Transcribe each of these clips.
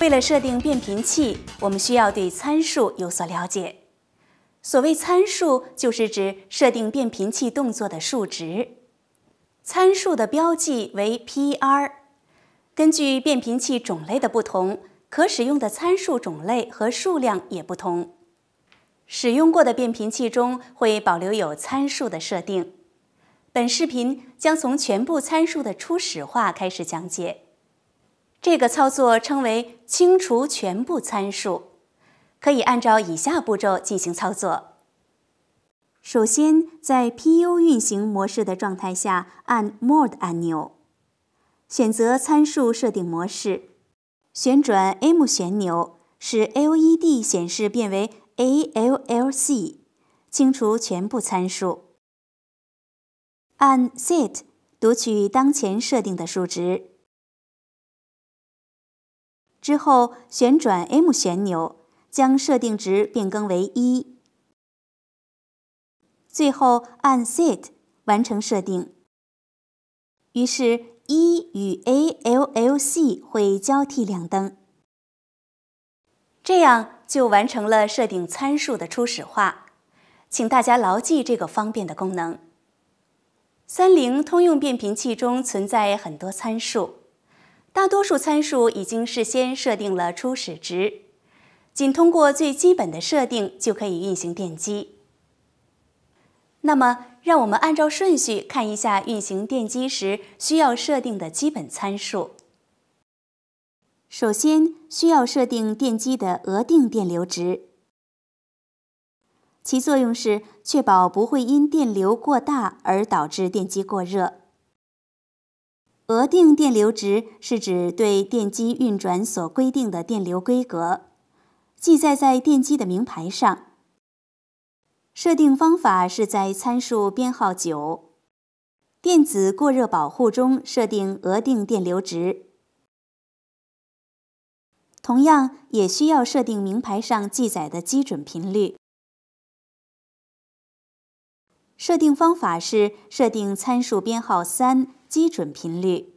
为了设定变频器，我们需要对参数有所了解。所谓参数，就是指设定变频器动作的数值。参数的标记为 PR。根据变频器种类的不同，可使用的参数种类和数量也不同。使用过的变频器中会保留有参数的设定。本视频将从全部参数的初始化开始讲解。这个操作称为清除全部参数，可以按照以下步骤进行操作。首先，在 PU 运行模式的状态下，按 Mode 按钮，选择参数设定模式，旋转 M 旋钮，使 LED 显示变为 ALLC，清除全部参数。按 Set 读取当前设定的数值。之后旋转 M 旋钮，将设定值变更为一。最后按 Set 完成设定。于是一与 ALLC 会交替亮灯。这样就完成了设定参数的初始化。请大家牢记这个方便的功能。三菱通用变频器中存在很多参数。大多数参数已经事先设定了初始值，仅通过最基本的设定就可以运行电机。那么，让我们按照顺序看一下运行电机时需要设定的基本参数。首先需要设定电机的额定电流值，其作用是确保不会因电流过大而导致电机过热。额定电流值是指对电机运转所规定的电流规格，记载在电机的铭牌上。设定方法是在参数编号九电子过热保护中设定额定电流值，同样也需要设定铭牌上记载的基准频率。设定方法是设定参数编号三。基准频率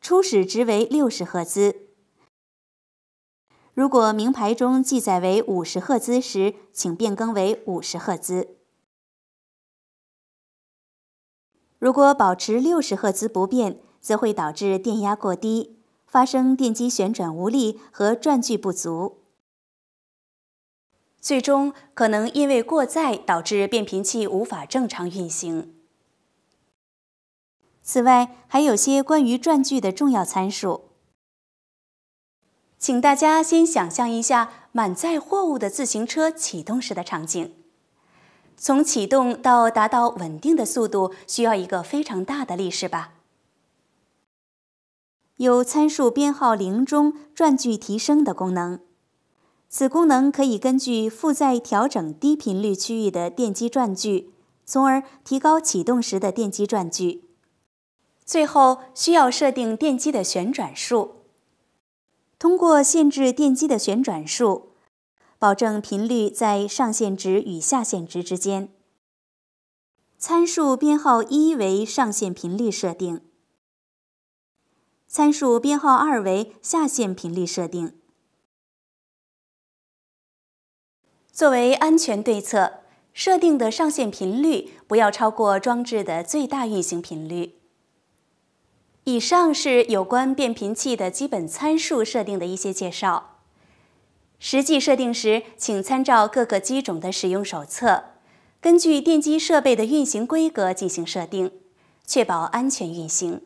初始值为六十赫兹。如果铭牌中记载为五十赫兹时，请变更为五十赫兹。如果保持六十赫兹不变，则会导致电压过低，发生电机旋转无力和转距不足。最终可能因为过载导致变频器无法正常运行。此外，还有些关于转距的重要参数，请大家先想象一下满载货物的自行车启动时的场景。从启动到达到稳定的速度，需要一个非常大的力是吧？有参数编号零中转距提升的功能。此功能可以根据负载调整低频率区域的电机转距，从而提高启动时的电机转距。最后需要设定电机的旋转数，通过限制电机的旋转数，保证频率在上限值与下限值之间。参数编号一为上限频率设定，参数编号二为下限频率设定。作为安全对策，设定的上限频率不要超过装置的最大运行频率。以上是有关变频器的基本参数设定的一些介绍。实际设定时，请参照各个机种的使用手册，根据电机设备的运行规格进行设定，确保安全运行。